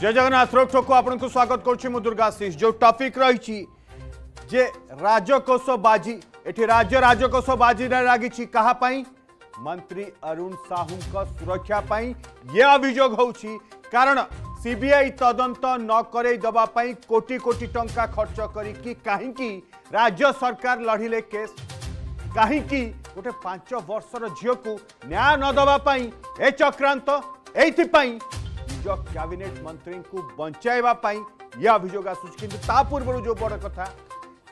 जय जगन्नाथ रोक ठोक आपको स्वागत करुँ दुर्गाशीष जो टपिक रही जे राजकोष बाजी एटी राज्य राजकोष बाजी लगी काहापाई मंत्री अरुण साहू सुरक्षापाई ये अभियोग हो कारण सीबीआई तदंत न करईदेवाई कोटि कोटि टंका खर्च करी कहीं राज्य सरकार लड़िले केस कहीं गोटे पांच वर्षर झील को न्याय नदवाई ए चक्रांत यही ନିଜ କ୍ୟାବିନେଟ୍ ମନ୍ତ୍ରୀଙ୍କୁ ବଞ୍ଚାଇବା ପାଇଁ ଏ ଅଭିଯୋଗ ଆସୁଛି କିନ୍ତୁ ତା ପୂର୍ବରୁ ଯେଉଁ ବଡ଼ କଥା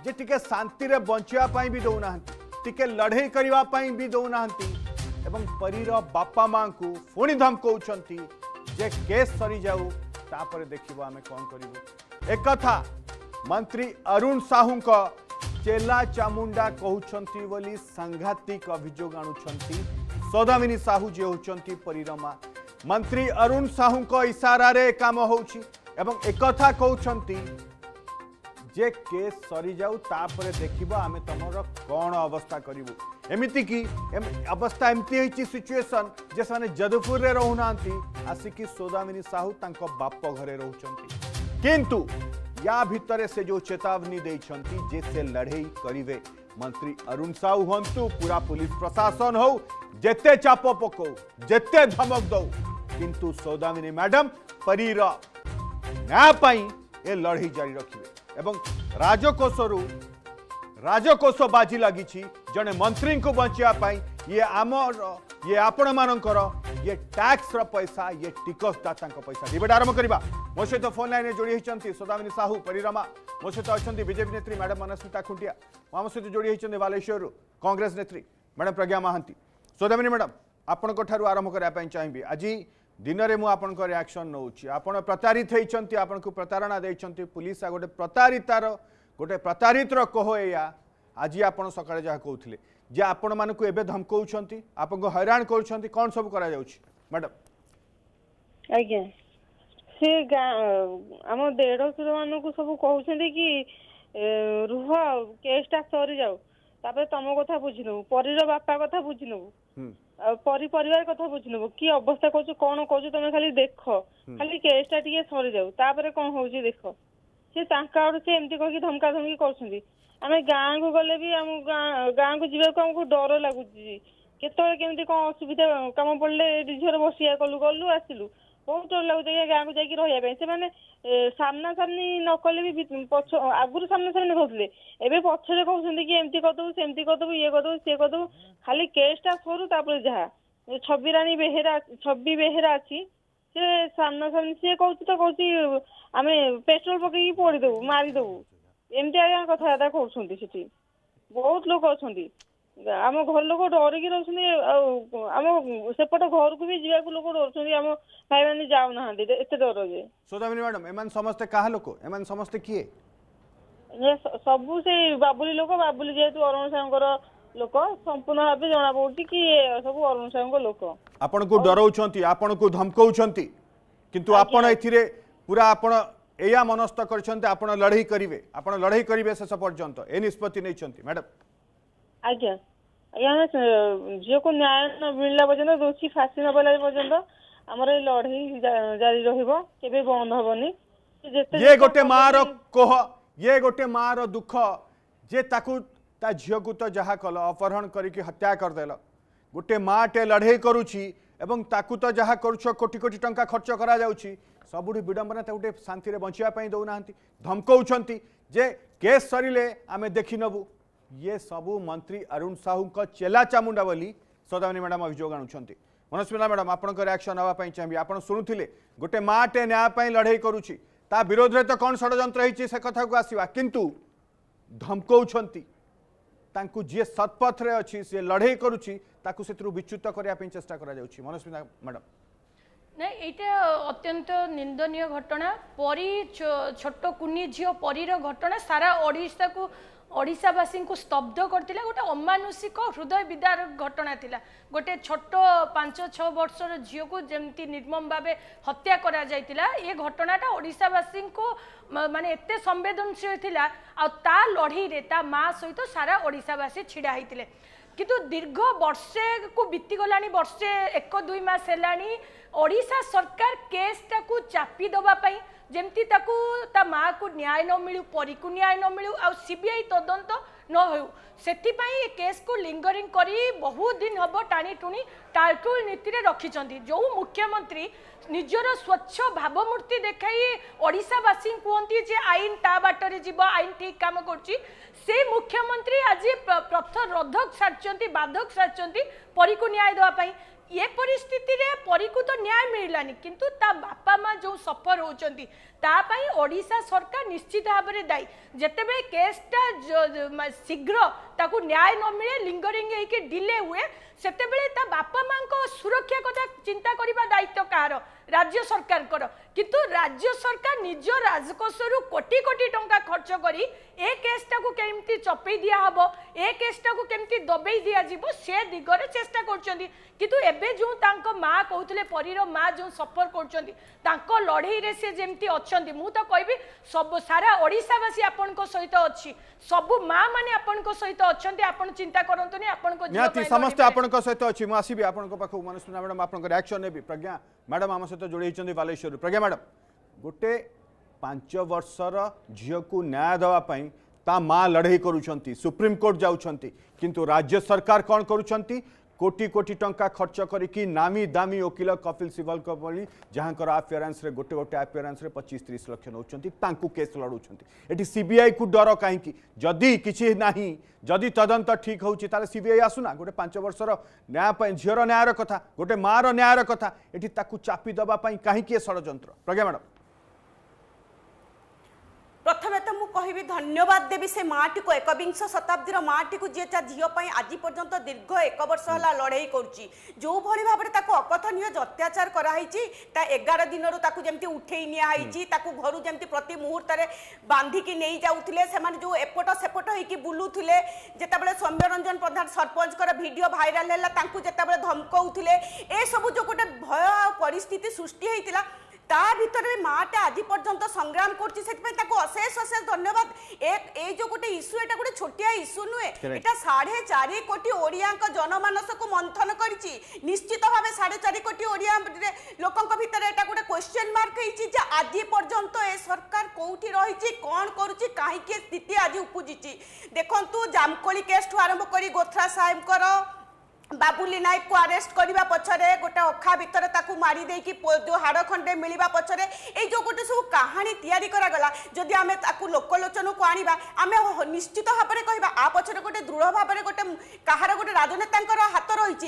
ଯେ ଟିକେ ଶାନ୍ତିରେ ବଞ୍ଚିବା ପାଇଁ ବି ଦେଉନାହାନ୍ତି ଟିକେ ଲଢ଼େଇ କରିବା ପାଇଁ ବି ଦେଉନାହାନ୍ତି ଏବଂ ପରୀର ବାପା ମାଆଙ୍କୁ ପୁଣି ଧମକଉଛନ୍ତି ଯେ କେସ୍ ସରିଯାଉ ତାପରେ ଦେଖିବୁ ଆମେ କ'ଣ କରିବୁ ଏକଥା ମନ୍ତ୍ରୀ ଅରୁଣ ସାହୁଙ୍କ ଚେଲା ଚାମୁଣ୍ଡା କହୁଛନ୍ତି ବୋଲି ସାଂଘାତିକ ଅଭିଯୋଗ ଆଣୁଛନ୍ତି ସୌଦାମିନୀ ସାହୁ ଯିଏ ହେଉଛନ୍ତି ପରୀର ମା' मंत्री अरुण साहू को इशारे काम एवं एक कहते जे केस सरी जाऊ देख आम तुम कौन अवस्था करूँ एमती कि एम, अवस्था एमती सिचुएसन जे से जदपुर रो ना आसिकी सोदामिनी साहू ता बाप घरे किंतु या भितर से जो चेतावनी देखते से लड़े करे मंत्री अरुण साहू हूँ पूरा पुलिस प्रशासन हो जिते चाप पकाऊ जिते धमक दौ किंतु सौदामिनी मैडम परीर न्याय ए लड़े जारी रखिए राजकोषर राजकोष बाजी लगी जड़े मंत्री को बचापी ये आम ये आपण मानकर ये टैक्स पैसा ये टिकसदाता पैसा डिबेट आरंभ करवा मो सहित तो फोन लाइन जोड़ी होती सदामिनी साहू परिरमा मो सहित तो अच्छा बजेपी नेत्री मैडम मनस्मिता खुंटिया मुँह सहित तो जोड़ी होती बालेश्वर कांग्रेस नेत्री मैडम प्रज्ञा महांती सौदामिनी मैडम आपंठ आरंभ कराया चाहिए आज দিনরে মু আপনার রিয়াকশন নেছি আপনার প্রতারিত হয়েছেন আপনার প্রতারণা দিয়েছেন পুলিশ গোটে প্রতারিতার গোটে প্রতারিতর কোহ এয়া আজ আপনার সকালে যা কৌলে যে আপন মানুষ এবে ধমকাউছেন আপনার হইরাণ করছেন কম সব করা যাচ্ছে ম্যাডাম আজ্ঞা সে ଆମ ଦେଢ଼ଶୁର ମାନଙ୍କୁ ସବୁ କହୁଛନ୍ତି କି ରୁହ କେସ୍ଟା ସରିଯାଉ ତାପରେ ତମ କଥା ବୁଝିନେବୁ ପରୀର ବାପା କଥା ବୁଝିନେବୁ ଆଉ ପରୀ ପରିବାର କଥା ବୁଝିନେବୁ କି ଅବସ୍ଥା କରୁଛୁ କଣ କରୁଛୁ ତମେ ଖାଲି ଦେଖ ଖାଲି କେସ୍ ଟା ଟିକେ ସରିଯାଉ ତାପରେ କଣ ହଉଛି ଦେଖ ସେ ତାଙ୍କ ଆଡୁ ସେ ଏମିତି କହିକି ଧମକା ଧମକି କରୁଛନ୍ତି ଆମେ ଗାଁକୁ ଗଲେ ବି ଆମ ଗାଁକୁ ଯିବାକୁ ଆମକୁ ଡର ଲାଗୁଛି କେତେବେଳେ କେମିତି କଣ ଅସୁବିଧା କାମ ପଡିଲେ ଝିଅର ବସିବା କଲୁ ଗଲୁ ଆସିଲୁ ବହୁତ ଡର ଲାଗୁଛି ଆଜ୍ଞା ଗାଁକୁ ଯାଇକି ରହିବା ପାଇଁ ସେମାନେ ସାମ୍ନା ସାମ୍ନି ନ କଲେ ବି ପଛ ଆଗରୁ ସାମ୍ନା ସାମ୍ନି କହୁଥିଲେ ଏବେ ପଛରେ କହୁଛନ୍ତି କି ଏମିତି କରିଦେବୁ ସେମିତି କରିଦେବୁ ଇଏ କରିଦେବୁ ସିଏ କରିଦେବୁ ଖାଲି କେସ୍ଟା ସରୁ ତାପରେ ଯାହା ଛବି ରାଣୀ ବେହେରା ଛବି ବେହେରା ଅଛି ସେ ସାମ୍ନା ସାମ୍ନି ସିଏ କହୁଛି ତ କହୁଛି ଆମେ ପେଟ୍ରୋଲ ପକେଇକି ପୋଡ଼ିଦେବୁ ମାରିଦେବୁ ଏମିତି ଆଜ୍ଞା କଥାବାର୍ତ୍ତା କରୁଛନ୍ତି ସେଠି ବହୁତ ଲୋକ ଅଛନ୍ତି ଆମ ଘର ଲୋକ ଡରିକି ରହୁଛନ୍ତି ଆଉ ଆମ ସେପଟ ଘରକୁ ବି ଯିବାକୁ ଲୋକ ଡରୁଛନ୍ତି ଆମ ଭାଇମାନେ ଯାଉନାହାନ୍ତି ଏତେ ଡର ଯେ ସୌଦାମିନୀ ମ୍ୟାଡମ ଏମାନେ ସମସ୍ତେ କାହା ଲୋକ ଏମାନେ ସମସ୍ତେ କିଏ ସବୁ ସେଇ ବାବୁଲି ଲୋକ ବାବୁଲି ଯେହେତୁ ଅରୁଣ ସାହୁଙ୍କର ଲୋକ ସମ୍ପୂର୍ଣ୍ଣ ଭାବେ ଜଣା ପଡୁଛି କି ସବୁ ଅରୁଣ ସାହୁଙ୍କ ଲୋକ ଆପଣଙ୍କୁ ଡରଉଛନ୍ତି ଆପଣଙ୍କୁ ଧମକଉଛନ୍ତି କିନ୍ତୁ ଆପଣ ଏଥିରେ ପୁରା ଆପଣ ଏଇଆ ମନସ୍ଥ କରିଛନ୍ତି ଆପଣ ଲଢ଼େଇ କରିବେ ଆପଣ ଲଢ଼େଇ କରିବେ ଶେଷ ପର୍ଯ୍ୟନ୍ତ ଏ ନିଷ୍ପତ୍ତି ନେଇଛନ୍ତି ମ୍ୟାଡାମ୍ ଆଜ୍ଞା ଆଜ୍ଞା ଝିଅକୁ ନ୍ୟାୟ ନ ମିଳିଲା ପର୍ଯ୍ୟନ୍ତ ଦୋଷୀ ଫାଶୀ ନ ପାଇଲା ପର୍ଯ୍ୟନ୍ତ ଆମର ଏ ଲଢେଇ ଜାରି ରହିବ କେବେ ବନ୍ଦ ହବନି ଇଏ ଗୋଟେ ମାଆର କୋହ ଇଏ ଗୋଟେ ମାଆର ଦୁଃଖ ଯେ ତାକୁ ତା ଝିଅକୁ ତ ଯାହା କଲ ଅପହରଣ କରିକି ହତ୍ୟା କରିଦେଲ ଗୋଟେ ମାଆଟେ ଲଢ଼େଇ କରୁଛି ଏବଂ ତାକୁ ତ ଯାହା କରୁଛ କୋଟି କୋଟି ଟଙ୍କା ଖର୍ଚ୍ଚ କରାଯାଉଛି ସବୁଠି ବିଡ଼ମ୍ବନା ତାକୁ ଟିକେ ଶାନ୍ତିରେ ବଞ୍ଚିବା ପାଇଁ ଦେଉନାହାନ୍ତି ଧମକଉଛନ୍ତି ଯେ କେସ୍ ସରିଲେ ଆମେ ଦେଖିନେବୁ ये सबू मंत्री अरुण साहू का चेला चामुंडा बोली सदावनी मैडम अभियोग आणुन्छ मनस्मिता मैडम आप रियाक्सन हेर्नु चाहिँ आप शुणुते गोटे माटे न्याय लडै गरुछ ता विरोधले त तो कन् षड्यन्त्र हुन्छ से कथाको आसवा कितु धमकाउँछ जी ଯିଏ अच्छी ଅଛି ସିଏ ଲଢ଼େଇ କରୁଛି ତାକୁ ସେଥିରୁ ବିଚ୍ୟୁତ मैडम ପାଇଁ ये अत्यंत ମନସ୍ମିତା घटना ନାଇଁ छोट ଅତ୍ୟନ୍ତ ନିନ୍ଦନୀୟ ଘଟଣା ପରୀ ଛୋଟ କୁନି ଝିଅ ଓଡ଼ିଶାବାସୀଙ୍କୁ ସ୍ତବ୍ଧ କରିଥିଲା ଗୋଟେ ଅମାନୁଷିକ ହୃଦୟ ବିଦାର ଘଟଣା ଥିଲା ଗୋଟେ ଛୋଟ ପାଞ୍ଚ ଛଅ ବର୍ଷର ଝିଅକୁ ଯେମିତି ନିର୍ମମ ଭାବେ ହତ୍ୟା କରାଯାଇଥିଲା ଏ ଘଟଣାଟା ଓଡ଼ିଶାବାସୀଙ୍କୁ ମାନେ ଏତେ ସମ୍ବେଦନଶୀଳ ଥିଲା ଆଉ ତା ଲଢ଼େଇରେ ତା ମା ସହିତ ସାରା ଓଡ଼ିଶାବାସୀ ଛିଡ଼ା ହେଇଥିଲେ କିନ୍ତୁ ଦୀର୍ଘ ବର୍ଷେକୁ ବିତିଗଲାଣି ବର୍ଷେ ଏକ ଦୁଇ ମାସ ହେଲାଣି ଓଡ଼ିଶା ସରକାର କେସ୍ଟାକୁ ଚାପି ଦେବା ପାଇଁ ଯେମିତି ତାକୁ ତା ମାଆକୁ ନ୍ୟାୟ ନ ମିଳୁ ପରୀକୁ ନ୍ୟାୟ ନ ମିଳୁ ଆଉ ସି ବି ଆଇ ତଦନ୍ତ ନ ହେଉ ସେଥିପାଇଁ ଏ କେସ୍କୁ ଲିଙ୍ଗରିଂ କରି ବହୁତ ଦିନ ହେବ ଟାଣି ଟୁଣି ଟାଳଟୁଳ ନୀତିରେ ରଖିଛନ୍ତି ଯେଉଁ ମୁଖ୍ୟମନ୍ତ୍ରୀ ନିଜର ସ୍ୱଚ୍ଛ ଭାବମୂର୍ତ୍ତି ଦେଖାଇ ଓଡ଼ିଶାବାସୀଙ୍କୁ କୁହନ୍ତି ଯେ ଆଇନ ତା ବାଟରେ ଯିବ ଆଇନ ଠିକ୍ କାମ କରୁଛି ସେ ମୁଖ୍ୟମନ୍ତ୍ରୀ ଆଜି ପ୍ରଥ ରଧକ ସାରିଛନ୍ତି ବାଧକ ସାରିଛନ୍ତି ପରୀକୁ ନ୍ୟାୟ ଦେବା ପାଇଁ ଏ ପରିସ୍ଥିତିରେ ପରୀକୁ ତ ନ୍ୟାୟ ମିଳିଲାନି କିନ୍ତୁ ତା ବାପା ମା ଯେଉଁ ସଫର ହେଉଛନ୍ତି ତା ପାଇଁ ଓଡ଼ିଶା ସରକାର ନିଶ୍ଚିତ ଭାବରେ ଦାୟୀ ଯେତେବେଳେ କେସ୍ଟା ଶୀଘ୍ର ତାକୁ ନ୍ୟାୟ ନ ମିଳେ ଲିଙ୍ଗରିଙ୍ଗ ହେଇକି ଡିଲେ ହୁଏ ସେତେବେଳେ ତା ବାପା ମାଙ୍କ ସୁରକ୍ଷା କଥା ଚିନ୍ତା କରିବା ଦାୟିତ୍ୱ କାହାର ରାଜ୍ୟ ସରକାରଙ୍କର কিন্তু রাজ্য সরকার নিজ রাজকোষর কোটি কোটি টাকা খরচ করে এ কেসটা কেমতি চপেই দিয়া হব এ কেসটা কেমতি দবাই দিয়া যাব সে দিগরে চেষ্টা করছেন কিন্তু এবে যে তাঙ্ক মা কৌলে পরীর মা যে সফর করছেন তাঙ্ক লড়াইরে সে যেমতি অনেক মু কবি সব সারা ওড়িশাবাসী আপনার সহ অছি সবু মা মানে আপনার সহ অনেক আপনার চিন্তা করতুনি আপনার সমস্ত আপনার সহ অছি আসবি আপনার পাখ মানুষ ম্যাডাম আপনার রিয়াকশন নেবি প্রজ্ঞা ম্যাডাম আমার সহ যোড়াইছেন বালেশ্বর প্রজ্ঞা ମ୍ୟାଡ଼ାମ୍ ଗୋଟେ ପାଞ୍ଚ ବର୍ଷର ଝିଅକୁ ନ୍ୟାୟ ଦେବା ପାଇଁ ତା ମା ଲଢ଼େଇ କରୁଛନ୍ତି ସୁପ୍ରିମକୋର୍ଟ ଯାଉଛନ୍ତି କିନ୍ତୁ ରାଜ୍ୟ ସରକାର କ'ଣ କରୁଛନ୍ତି কোটি কোটি টঙ্কা খরচ করিকি নামি দামি ওকিল কপিল সিবল ভি যাঁকর আপিয়ারান্সে গোটে গোটে আপিয়ারান্সে পঁচিশ তিরিশ লক্ষ নৌকর তাঁকু কেস লড়ুচ্ছেন এটি সিবিআই কু ডর কী যদি কিছু না যদি তদন্ত ঠিক হচ্ছে তাহলে সিবিআই আসুনা গোটে পাঁচ বর্ষর ন্যায় ঝিওর ন্যায়র কথা গোটে মার ন্যায়র কথা এটি তাকে চাপি দেওয়া কী এ ষড়যন্ত্র প্রজ্ঞা ম্যাডাম কহবি ধন্যবাদ দেবি সে মাটি কু একবিংশ শতাব্দীর মাটি কু যে তা ঝিওপাই আজ পর্যন্ত দীর্ঘ এক বর্ষ হল লড়াই করছি যেভাবে ভাবে তাকে অকথনীয় অত্যাচার করা হয়েছি তা এগার দিনর তাকে যেমন উঠেই নিয়া হয়েছি তাকে ঘর যেমন প্রতি মুহূর্তে বাঁধিকি নেই যাওলে সে যে এপট সেপট হয়েকি বুলুলে যেতবে সৌম্যরঞ্জন প্রধান সরপঞ্চর ভিডিও ভাইরাল হল তাঁকু যেতবে ধমকাউলে এসবু যে গোটে ভয় পরিস্থিতি সৃষ্টি হয়েছিল তা ভিতরে মাটা আজি পর্যন্ত সংগ্রাম করছে সেপাই তাকে অশেষ অশেষ ধন্যবাদ এই যে গোটে ইস্যু এটা গোটে ছোটিয়া ইস্যু নুহে এটা সাড়ে চারি কোটি ওড়িয়াঙ্ক জনমানসকে মন্থন করেছি নিশ্চিত ভাবে সাড়ে চারি কোটি ওড়িয়া লোকঙ্ক ভিতরে এটা গোটে কোশ্চেন মার্ক হয়েছি যে আজি পর্যন্ত এ সরকার কোউঠি রয়েছে কণ করুছি কাহিকি স্থিতি আজি উপুজিছি দেখন্তু জামকোলি কেসঠু আরম্ভ করি গোথরা সাহেবঙ্কর বাবুলি নায়কু আরেস্ট করা পছরে গোটে অখা ভিতরে তাকে মারি দিয়ে যে হাড় খণ্ডে মিলবা পছরে এই যে গোটে সব কাহিনী তৈরি করা গলা যদি আমি তাকে লোকলোচনকু আনবা আমি নিশ্চিত ভাবে কহবা আ পছরে গোটে দৃঢ় ভাবে গোটে কাহার গোটে রাজনেতাঙ্কর হাত রয়েছে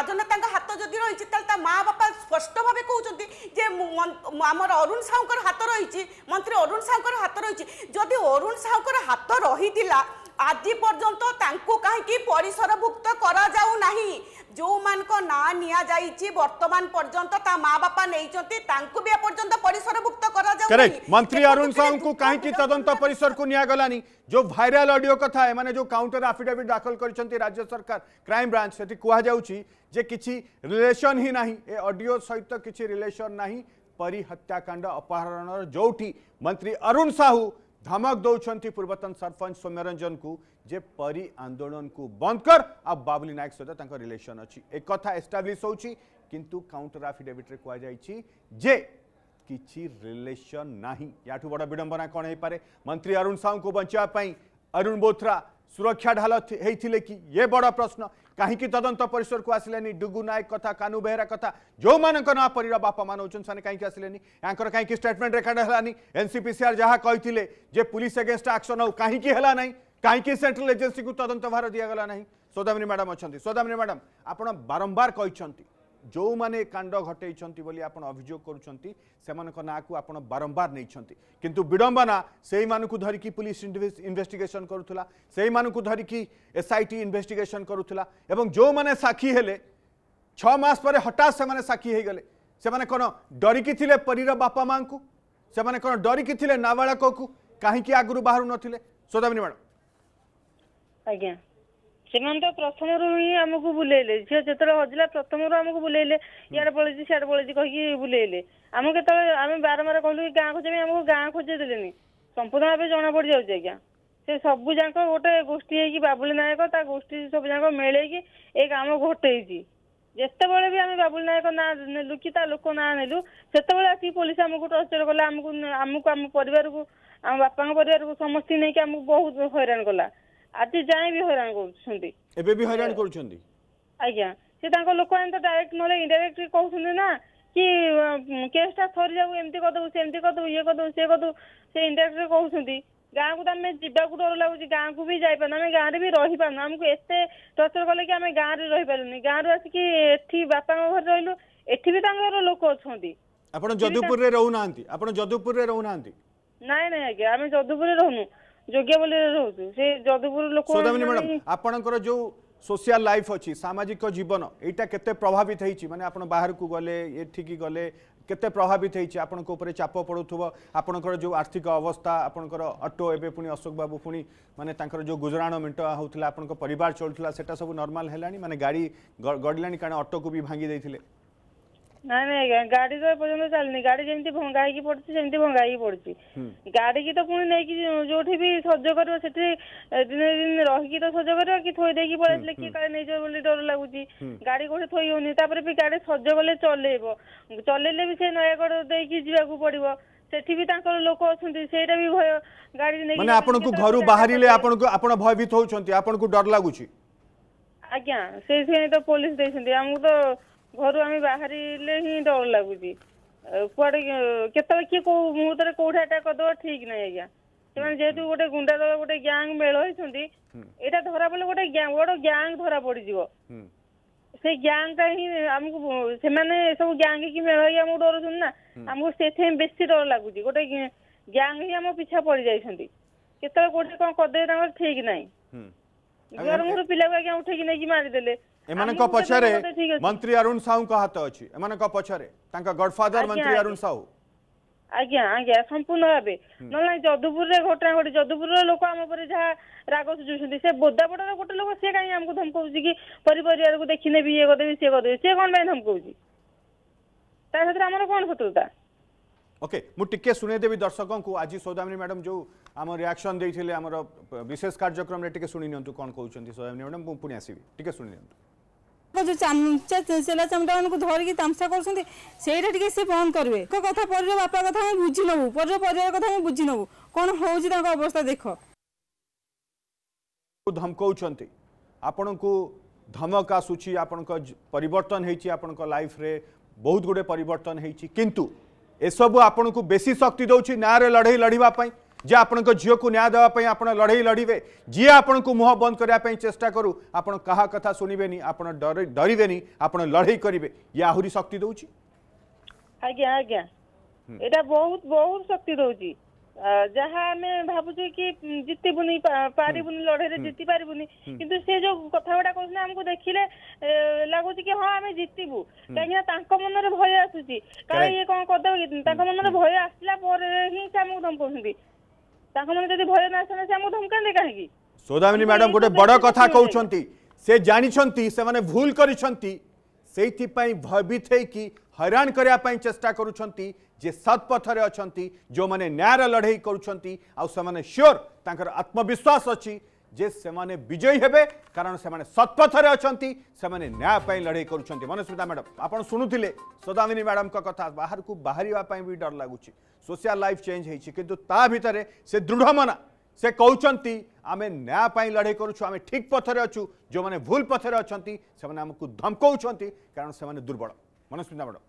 আজনেতাঙ্ক হাত যদি রয়েছে তাহলে তা মা বাপা স্পষ্ট ভাবে কৌঁচ যে আমার অরুণ সাউঙ্কর হাত রয়েছে মন্ত্রী অরুণ সাউঙ্কর হাত রয়েছে যদি অরুণ সাউঙ্কর হাত রহিলা आज पर्यत कहींसरभुक्त करा जो मान नि बर्तमान पर्यत बापा नहीं परसरभुक्त मंत्री अरुण साहू को कहीं तदंत परिसर को निगलानी जो भाइराल अडियो कथ जो काउंटर आफिडेट दाखल कर राज्य सरकार क्राइम ब्रांच से कहूँ जे कि रिलेसन ही ना ये अडियो सहित किसी रिलेसन ना परी हत्याकांड अपहरण मंत्री अरुण साहू धमक दौरान पूर्वतन सरपंच सौम्यरंजन को जे परी आंदोलन को बंद कर आ बाबुली नायक सहित रिलेसन अच्छी एक कथा एस्टाब्लीश हो किंतु काउंटर आफिडेविट्रे कहुई जे किसी रिलेसन ना या बड़ विडंबना कौन हो पाए मंत्री अरुण साहू को बचाप अरुण बोथरा सुरक्षा ढाल होते कि ये बड़ प्रश्न କାହିଁକି ତଦନ୍ତ ପରିସରକୁ ଆସିଲେନି ଡୁଗୁ ନାୟକ କଥା କାନୁ ବେହେରା କଥା ଯେଉଁମାନଙ୍କ ନାଁ ପରିର ବାପା ମାନେ ହେଉଛନ୍ତି ସେମାନେ କାହିଁକି ଆସିଲେନି ୟାଙ୍କର କାହିଁକି ଷ୍ଟେଟମେଣ୍ଟ ରେକର୍ଡ ହେଲାନି ଏନ୍ସିପିସିଆର୍ ଯାହା କହିଥିଲେ ଯେ ପୁଲିସ ଏଗେନଷ୍ଟ ଆକ୍ସନ ହଉ କାହିଁକି ହେଲା ନାହିଁ କାହିଁକି ସେଣ୍ଟ୍ରାଲ ଏଜେନ୍ସିକୁ ତଦନ୍ତଭାର ଦିଆଗଲା ନାହିଁ ସୌଦାମିନୀ ମ୍ୟାଡ଼ାମ୍ ଅଛନ୍ତି ସୌଦାମିନୀ ମ୍ୟାଡ଼ାମ୍ ଆପଣ ବାରମ୍ବାର କହିଛନ୍ତି ଯେଉଁମାନେ କାଣ୍ଡ ଘଟେଇଛନ୍ତି ବୋଲି ଆପଣ ଅଭିଯୋଗ କରୁଛନ୍ତି ସେମାନଙ୍କ ନାଁକୁ ଆପଣ ବାରମ୍ବାର ନେଇଛନ୍ତି କିନ୍ତୁ ବିଡ଼ମ୍ବନା ସେଇମାନଙ୍କୁ ଧରିକି ପୁଲିସ ଇନଭେଷ୍ଟିଗେସନ୍ କରୁଥିଲା ସେଇମାନଙ୍କୁ ଧରିକି ଏସ୍ଆଇଟି ଇନଭେଷ୍ଟିଗେସନ୍ କରୁଥିଲା ଏବଂ ଯେଉଁମାନେ ସାକ୍ଷୀ ହେଲେ ଛଅ ମାସ ପରେ ହଠାତ୍ ସେମାନେ ସାକ୍ଷୀ ହୋଇଗଲେ ସେମାନେ କ'ଣ ଡରିକି ଥିଲେ ପରୀର ବାପା ମାଆଙ୍କୁ ସେମାନେ କ'ଣ ଡରିକି ଥିଲେ ନାବାଳକକୁ କାହିଁକି ଆଗରୁ ବାହାରୁ ନଥିଲେ ସୌଦାମିନୀ ମ୍ୟାଡ଼ାମ୍ ଆଜ୍ଞା ସେମାନେ ତ ପ୍ରଥମରୁ ହିଁ ଆମକୁ ବୁଲେଇଲେ ଝିଅ ଯେତେବେଳେ ହଜିଲା ପ୍ରଥମରୁ ଆମକୁ ବୁଲେଇଲେ ଇଆଡ଼େ ପଳେଇଛି ସିଆଡ଼େ ପଳେଇଛି କହିକି ବୁଲେଇଲେ ଆମକୁ କେତେବେଳେ ଆମେ ବାରମ୍ବାର କହିଲୁ କି ଗାଁ ଖୋଜିବି ଆମକୁ ଗାଁ ଖୋଜେଇ ଦେଲେନି ସମ୍ପୂର୍ଣ୍ଣ ଭାବେ ଜଣା ପଡ଼ିଯାଉଛି ଆଜ୍ଞା ସେ ସବୁ ଯାକ ଗୋଟେ ଗୋଷ୍ଠୀ ହେଇକି ବାବୁଲି ନାୟକ ତା ଗୋଷ୍ଠୀ ସବୁ ଯାକ ମିଳେଇକି ଏ କାମ ଘଟେଇଛି ଯେତେବେଳେ ବି ଆମେ ବାବୁଲି ନାୟକ ନାଁ ନେଲୁ କି ତା ଲୋକ ନାଁ ନେଲୁ ସେତେବେଳେ ଆସିକି ପୋଲିସ ଆମକୁ ଟର୍ଚର କଲା ଆମକୁ ଆମକୁ ଆମ ପରିବାରକୁ ଆମ ବାପାଙ୍କ ପରିବାରକୁ ସମସ୍ତେ ନେଇକି ଆମକୁ ବହୁତ ହଇରାଣ କଲା ଆଜି ଯାଏଁ ବି ହଇରାଣ କରୁଛନ୍ତି ଏବେ ବି ହଇରାଣ କରୁଛନ୍ତି ଆଜ୍ଞା ସେ ତାଙ୍କ ଲୋକମାନେ ତ ଡାଇରେକ୍ଟ ନହେଲେ ଇଣ୍ଡାଇରେକ୍ଟ କହୁଛନ୍ତି ନା କି କେସ୍ଟା ସରିଯାଉ ଏମିତି କରିଦେବୁ ସେମିତି କରିଦେବୁ ଇଏ କରିଦେବୁ ସିଏ କରିଦେବୁ ସେ ଇଣ୍ଡାଇରେକ୍ଟ କହୁଛନ୍ତି ଗାଁକୁ ତ ଆମେ ଯିବାକୁ ଡର ଲାଗୁଛି ଗାଁକୁ ବି ଯାଇପାରୁନୁ ଆମେ ଗାଁରେ ବି ରହିପାରୁନୁ ଆମକୁ ଏତେ ଟର୍ଚର କଲେ କି ଆମେ ଗାଁରେ ରହିପାରୁନି ଗାଁରୁ ଆସିକି ଏଠି ବାପାଙ୍କ ଘରେ ରହିଲୁ ଏଠି ବି ତାଙ୍କ ଘର ଲୋକ ଅଛନ୍ତି ଆପଣ ଯଦୁପୁରରେ ରହୁନାହାନ୍ତି ଆପଣ ଯଦୁପୁରରେ ରହୁନାହାନ୍ତି ନାଇଁ ନାଇଁ ଆଜ୍ଞା ଆମେ ଯଦୁପୁରରେ ରହୁନୁ ଯୋଗ୍ୟବଲ୍ୟରେ ରହୁଛୁ ସେ ଯଦୁପୁର ଲୋକ ସୌଦାମିନୀ ମ୍ୟାଡମ୍ ଆପଣଙ୍କର ଯୋଉ সোশিয়াল লাইফ অছি সামাজিক জীবন এইটা কেতে প্রভাবিত হয়েছি মানে আপনার বাহারকু গলে এঠিকি গলে কেতে প্রভাবিত হয়েছি আপনার উপরে চাপ পড়ুব আপনার যে আর্থিক অবস্থা আপনার অটো এবে পুঁ অশোক বাবু পুঁ মানে তাঁর যে গুজরাণ মেট হোলা আপনার পরিবার চলুলা সেটা সব নর্মাল হল মানে গাড়ি গড়লা কারণ অটোকু বি ভাঙ্গি দিয়ে ନାଇଁ ନାଇଁ ଆଜ୍ଞା ଗାଡି ତ ଏପର୍ଯ୍ୟନ୍ତ ଚାଲିନି ଗାଡି ଯେମିତି ଭଙ୍ଗା ହେଇକି ପଡୁଛି ସେମିତି ଭଙ୍ଗା ହେଇକି ପଡିଛି ଗାଡିକି ତ ପୁଣି ନେଇକି ଯୋଉଠି ବି ସଜ କରିବ ସେଠି ଦିନେ ଦିନ ରହିକି ତ ସଜ କରିବ କି ଥୋଇ ଦେଇକି ପଳେଇ ଆସିଲେ କିଏ କାଳେ ନେଇଯିବ ବୋଲି ଡର ଲାଗୁଛି ଗାଡି କୋଉଠି ଥୋଇ ହଉନି ତାପରେ ବି ଗାଡି ସଜ କଲେ ଚଲେଇବ ଚଲେଇଲେ ବି ସେ ନୟାଗଡ ଦେଇକି ଯିବାକୁ ପଡିବ ସେଠି ବି ତାଙ୍କର ଲୋକ ଅଛନ୍ତି ସେଇଟା ବି ଭୟ ଗାଡି ନେଇକି ମାନେ ଆପଣଙ୍କୁ ଘରୁ ବାହାରିଲେ ଆପଣଙ୍କୁ ଆପଣ ଭୟଭୀତ ହଉଛନ୍ତି ଆପଣଙ୍କୁ ଡର ଲାଗୁଛି ଆଜ୍ଞା ସେଇଥିପାଇଁ ତ ପୋଲିସ ଦେଇଛନ୍ତି ଆମକୁ ତ ଘରୁ ଆମେ ବାହାରିଲେ ହିଁ ଡର ଲାଗୁଛି କୁଆଡ଼େ କେତେବେଳେ କିଏ କୋଉ ମୁହୂର୍ତ୍ତରେ କୋଉଠି ଆଟାକ୍ କରିଦେବ ଠିକ ନାହିଁ ଆଜ୍ଞା ସେମାନେ ଯେହେତୁ ଗୋଟେ ଗୁଣ୍ଡା ଦଳ ଗୋଟେ ଗ୍ୟାଙ୍ଗ ମେଳ ହେଇଛନ୍ତି ଏଇଟା ଧରା ପଡ଼ିଲେ ଗୋଟେ ବଡ଼ ଗ୍ୟାଙ୍ଗ ଧରା ପଡ଼ିଯିବ ସେଇ ଟା ହିଁ ଆମକୁ ସେମାନେ ସବୁ ଗ୍ୟାଙ୍ଗ ହେଇକି ମେଳ ହେଇକି ଆମକୁ ଡରୁଛନ୍ତି ନା ଆମକୁ ସେଥିପାଇଁ ବେଶୀ ଡର ଲାଗୁଛି ଗୋଟେ ଗ୍ୟାଙ୍ଗ ହେଇକି ଆମ ପିଛା ପଡ଼ି ଯାଇଛନ୍ତି କେତେବେଳେ କୋଉଠି କ'ଣ କରିଦେବେ ତାଙ୍କର ଠିକ ନାହିଁ ଘର ଘରୁ ପିଲାକୁ ଆଜ୍ଞା ଉଠେଇକି ନେଇକି ମାରିଦେଲେ ଏମାନଙ୍କ ପଛରେ ମନ୍ତ୍ରୀ ଅରୁଣ ସାହୁଙ୍କ ହାତ ଅଛି ଏମାନଙ୍କ ପଛରେ ତାଙ୍କ ଗଡ଼ଫାଦର ମନ୍ତ୍ରୀ ଅରୁଣ ସାହୁ ଆଜ୍ଞା ଆଜ୍ଞା ସମ୍ପୂର୍ଣ୍ଣ ଭାବେ ନହେଲେ ଯଦୁପୁରରେ ଘଟଣା ଘଟି ଯଦୁପୁରର ଲୋକ ଆମ ଉପରେ ଯାହା ରାଗ ସୁଝୁଛନ୍ତି ସେ ବୋଦାପଡ଼ାର ଗୋଟେ ଲୋକ ସେ କାହିଁକି ଆମକୁ ଧମକଉଛି କି ପରିବାରକୁ ଦେଖିନେବି ଇଏ କରିଦେବି ସିଏ କରିଦେବି ସେ କଣ ପାଇଁ ଧମକଉଛି ତା ସାଥିରେ ଆମର କଣ ଶତ୍ରୁତା ଓକେ ମୁଁ ଟିକେ ଶୁଣେଇଦେବି ଦର୍ଶକଙ୍କୁ ଆଜି ସୌଦାମିନୀ ମ୍ୟାଡ଼ାମ୍ ଯେଉଁ ଆମ ରିଆକ୍ସନ୍ ଦେଇଥିଲେ ଆମର ବିଶେଷ କାର୍ଯ୍ୟକ୍ରମରେ ଟିକେ ଶୁଣି ନିଅନ୍ତୁ କ'ଣ କହୁଛନ୍ତି ସୌଦାମିନୀ ମ୍ୟାଡ଼ାମ୍ ମୁଁ ପୁଣି ଆସିବି ଟିକେ ଶୁଣି ନିଅନ୍ତୁ जो सेला चमटा मान को धरिकी तमसा करते बंद करेंगे देख पर बापा कथ बुझीनबु पर कथ बुझीनबु कौन हो अवस्था देख धमकौं आपण को धमक आसूरी आपण पर लाइफ रे बहुत गुड़े परिवर्तन होसबू आपण को बेसी शक्ति दौर न्याय लड़े लड़ापाई જે આપણଙ୍କ ଝିଅକୁ ନ୍ୟାୟ ଦେବା ପାଇଁ ଆପଣ ଲଢ଼େଇ ଲଢ଼ିବେ ଯିଏ ଆପଣଙ୍କୁ ମୁହଁ ବନ୍ଦ କରିବା ପାଇଁ ଚେଷ୍ଟା କରୁ ଆପଣ କାହା କଥା ଶୁଣିବେନି ଆପଣ ଡରିବେନି ଆପଣ ଲଢ଼େଇ କରିବେ ଇଏ ଆହୁରି ଶକ୍ତି ଦଉଛି ଆଜ୍ଞା ଆଜ୍ଞା ଏଇଟା ବହୁତ ବହୁତ ଶକ୍ତି ଦଉଛି ଯାହା ଆମେ ଭାବୁଛେ କି ଜିତିବୁନି ପାରିବୁନି ଲଢେଇରେ ଜିତି ପାରିବୁନି କିନ୍ତୁ ସେ ଯୋଉ କଥା ଗୁଡା କହୁଛନ୍ତି ଆମକୁ ଦେଖିଲେ ଲାଗୁଛି କି ହଁ ଆମେ ଜିତିବୁ କାହିଁକିନା ତାଙ୍କ ମନରେ ଭୟ ଆସୁଛି କାରଣ ଇଏ କଣ କରିଦେବ ତାଙ୍କ ମନରେ ଭୟ ଆସିଲା ପରେ ହିଁ ସେ ଆମକୁ ଧମକାଉଛନ୍ତି ତାଙ୍କ ମନ ଯଦି ଭୟ ନ ଆସନ୍ତା ସେ ଆମକୁ ଧମକାନ୍ତେ କାହିଁକି ସୌଦାମିନୀ ମ୍ୟାଡାମ ଗୋଟେ ବଡ଼ କଥା କହୁଛନ୍ତି ସେ ଜାଣିଛନ୍ତି ସେମାନେ ଭୁଲ କରିଛନ୍ତି ସେଇଥିପାଇଁ ଭୟଭୀତ ହେଇକି ହଇରାଣ କରିବା ପାଇଁ ଚେଷ୍ଟା କରୁଛନ୍ତି ଯେ ସତ୍ପଥରେ ଅଛନ୍ତି ଯେଉଁମାନେ ନ୍ୟାୟର ଲଢ଼େଇ କରୁଛନ୍ତି ଆଉ ସେମାନେ ସିଓର ତାଙ୍କର ଆତ୍ମବିଶ୍ୱାସ ଅଛି ଯେ ସେମାନେ ବିଜୟୀ ହେବେ କାରଣ ସେମାନେ ସତ୍ପଥରେ ଅଛନ୍ତି ସେମାନେ ନ୍ୟାୟ ପାଇଁ ଲଢ଼େଇ କରୁଛନ୍ତି ମନସ୍ମିତା ମ୍ୟାଡ଼ାମ୍ ଆପଣ ଶୁଣୁଥିଲେ ସଦାମିନୀ ମ୍ୟାଡ଼ାମଙ୍କ କଥା ବାହାରକୁ ବାହାରିବା ପାଇଁ ବି ଡର ଲାଗୁଛି ସୋସିଆଲ ଲାଇଫ୍ ଚେଞ୍ଜ ହେଇଛି କିନ୍ତୁ ତା ଭିତରେ ସେ ଦୃଢ଼ମନା ସେ କହୁଛନ୍ତି ଆମେ ନ୍ୟାୟ ପାଇଁ ଲଢ଼େଇ କରୁଛୁ ଆମେ ଠିକ୍ ପଥରେ ଅଛୁ ଯେଉଁମାନେ ଭୁଲ ପଥରେ ଅଛନ୍ତି ସେମାନେ ଆମକୁ ଧମକଉଛନ୍ତି କାରଣ ସେମାନେ ଦୁର୍ବଳ ମନସ୍ମିତା ମ୍ୟାଡ଼ାମ୍